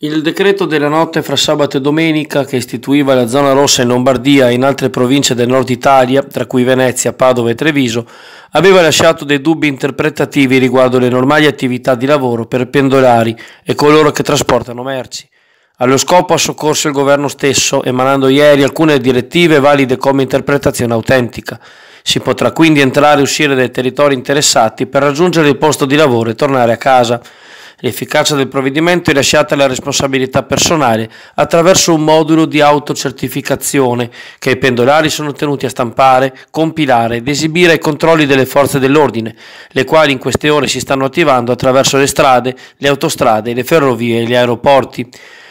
Il decreto della notte fra sabato e domenica, che istituiva la zona rossa in Lombardia e in altre province del nord Italia, tra cui Venezia, Padova e Treviso, aveva lasciato dei dubbi interpretativi riguardo le normali attività di lavoro per pendolari e coloro che trasportano merci. Allo scopo ha soccorso il governo stesso, emanando ieri alcune direttive valide come interpretazione autentica. Si potrà quindi entrare e uscire dai territori interessati per raggiungere il posto di lavoro e tornare a casa. L'efficacia del provvedimento è lasciata alla responsabilità personale attraverso un modulo di autocertificazione che i pendolari sono tenuti a stampare, compilare ed esibire ai controlli delle forze dell'ordine, le quali in queste ore si stanno attivando attraverso le strade, le autostrade, le ferrovie e gli aeroporti.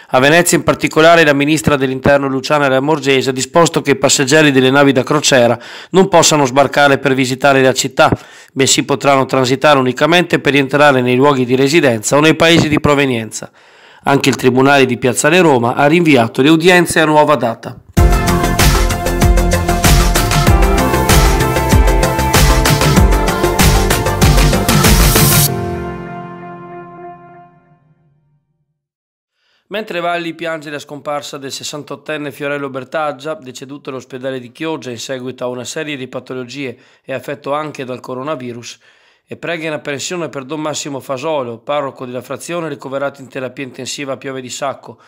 A Venezia in particolare la ministra dell'interno Luciana Lamorgese ha disposto che i passeggeri delle navi da crociera non possano sbarcare per visitare la città, bensì potranno transitare unicamente per rientrare nei luoghi di residenza o nei paesi di provenienza. Anche il Tribunale di Piazzale Roma ha rinviato le udienze a nuova data. Mentre Valli piange la scomparsa del 68enne Fiorello Bertaggia, deceduto all'ospedale di Chioggia in seguito a una serie di patologie e affetto anche dal coronavirus, e prega in apprensione per Don Massimo Fasolo, parroco della frazione ricoverato in terapia intensiva a Piove di Sacco,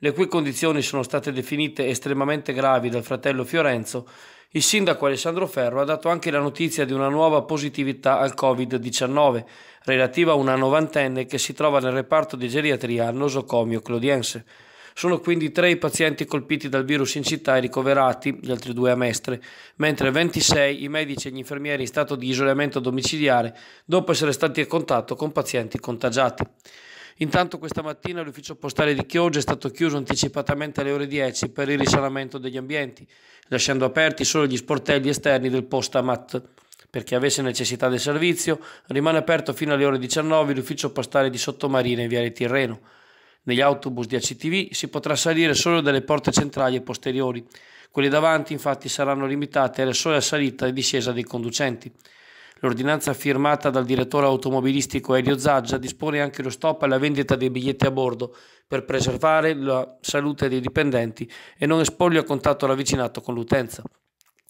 le cui condizioni sono state definite estremamente gravi dal fratello Fiorenzo il sindaco Alessandro Ferro ha dato anche la notizia di una nuova positività al Covid-19, relativa a una novantenne che si trova nel reparto di geriatria al nosocomio clodiense. Sono quindi tre i pazienti colpiti dal virus in città e ricoverati, gli altri due a Mestre, mentre 26 i medici e gli infermieri in stato di isolamento domiciliare dopo essere stati a contatto con pazienti contagiati. Intanto questa mattina l'ufficio postale di Chioggia è stato chiuso anticipatamente alle ore 10 per il risanamento degli ambienti, lasciando aperti solo gli sportelli esterni del postamat. Per chi avesse necessità del servizio, rimane aperto fino alle ore 19 l'ufficio postale di Sottomarina in Viale Tirreno. Negli autobus di ACTV si potrà salire solo dalle porte centrali e posteriori. Quelle davanti infatti saranno limitate alla sola salita e discesa dei conducenti. L'ordinanza firmata dal direttore automobilistico Elio Zaggia dispone anche lo stop alla vendita dei biglietti a bordo per preservare la salute dei dipendenti e non esporli a contatto ravvicinato con l'utenza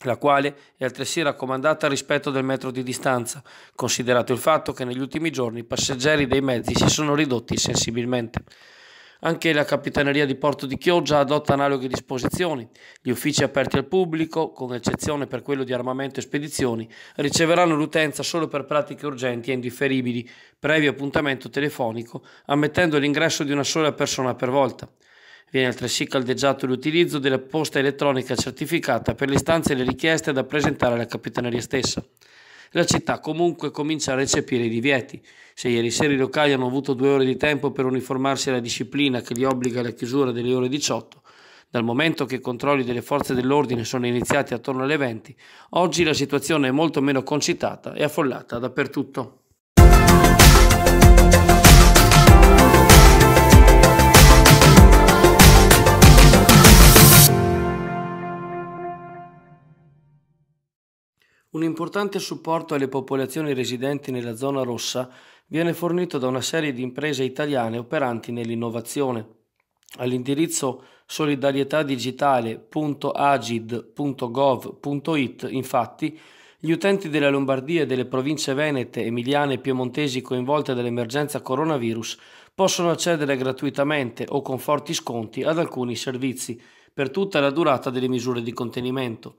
la quale è altresì raccomandata al rispetto del metro di distanza, considerato il fatto che negli ultimi giorni i passeggeri dei mezzi si sono ridotti sensibilmente. Anche la Capitaneria di Porto di Chioggia adotta analoghe disposizioni. Gli uffici aperti al pubblico, con eccezione per quello di armamento e spedizioni, riceveranno l'utenza solo per pratiche urgenti e indifferibili, previo appuntamento telefonico, ammettendo l'ingresso di una sola persona per volta. Viene altresì caldeggiato l'utilizzo della posta elettronica certificata per le istanze e le richieste da presentare alla Capitaneria stessa la città comunque comincia a recepire i divieti. Se ieri sera i locali hanno avuto due ore di tempo per uniformarsi alla disciplina che li obbliga alla chiusura delle ore 18, dal momento che i controlli delle forze dell'ordine sono iniziati attorno alle 20, oggi la situazione è molto meno concitata e affollata dappertutto. Un importante supporto alle popolazioni residenti nella zona rossa viene fornito da una serie di imprese italiane operanti nell'innovazione. All'indirizzo solidarietadigitale.agid.gov.it, infatti, gli utenti della Lombardia e delle province venete, emiliane e piemontesi coinvolte dall'emergenza coronavirus possono accedere gratuitamente o con forti sconti ad alcuni servizi per tutta la durata delle misure di contenimento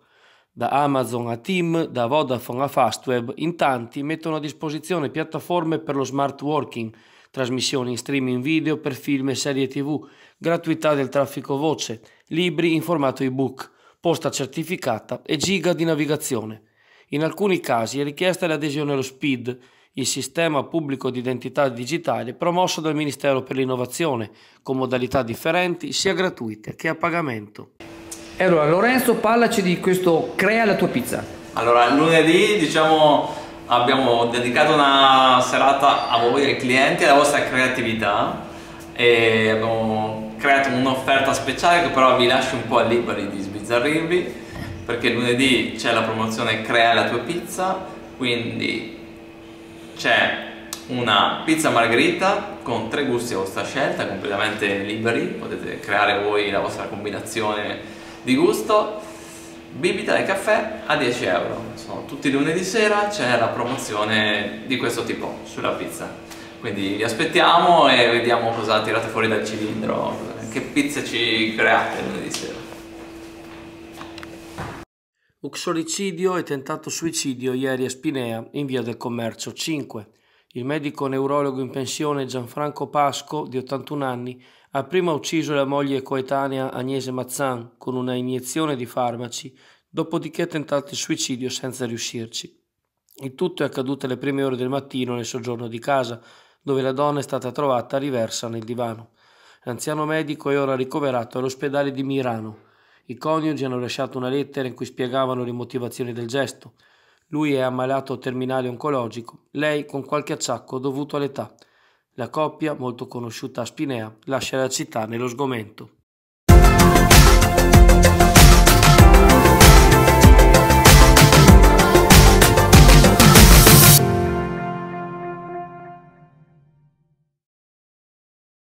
da Amazon a Team, da Vodafone a Fastweb, in tanti mettono a disposizione piattaforme per lo smart working, trasmissioni in streaming video per film e serie tv, gratuità del traffico voce, libri in formato ebook, posta certificata e giga di navigazione. In alcuni casi è richiesta l'adesione allo SPID, il sistema pubblico di identità digitale promosso dal Ministero per l'innovazione, con modalità differenti sia gratuite che a pagamento. E allora Lorenzo parlaci di questo Crea la tua pizza. Allora lunedì diciamo abbiamo dedicato una serata a voi ai clienti alla vostra creatività e abbiamo creato un'offerta speciale che però vi lascio un po' liberi di sbizzarrirvi perché lunedì c'è la promozione Crea la tua pizza quindi c'è una pizza margherita con tre gusti a vostra scelta completamente liberi potete creare voi la vostra combinazione di gusto, bibita e caffè a 10 euro. Sono tutti i lunedì sera c'è la promozione di questo tipo sulla pizza. Quindi vi aspettiamo e vediamo cosa tirate fuori dal cilindro, che pizza ci create lunedì sera. Uxoricidio e tentato suicidio ieri a Spinea, in via del commercio 5. Il medico neurologo in pensione Gianfranco Pasco, di 81 anni, ha prima ucciso la moglie coetanea Agnese Mazzan con una iniezione di farmaci, dopodiché ha tentato il suicidio senza riuscirci. Il tutto è accaduto alle prime ore del mattino nel soggiorno di casa, dove la donna è stata trovata riversa nel divano. L'anziano medico è ora ricoverato all'ospedale di Mirano. I coniugi hanno lasciato una lettera in cui spiegavano le motivazioni del gesto. Lui è ammalato terminale oncologico, lei con qualche acciacco dovuto all'età. La coppia, molto conosciuta a Spinea, lascia la città nello sgomento.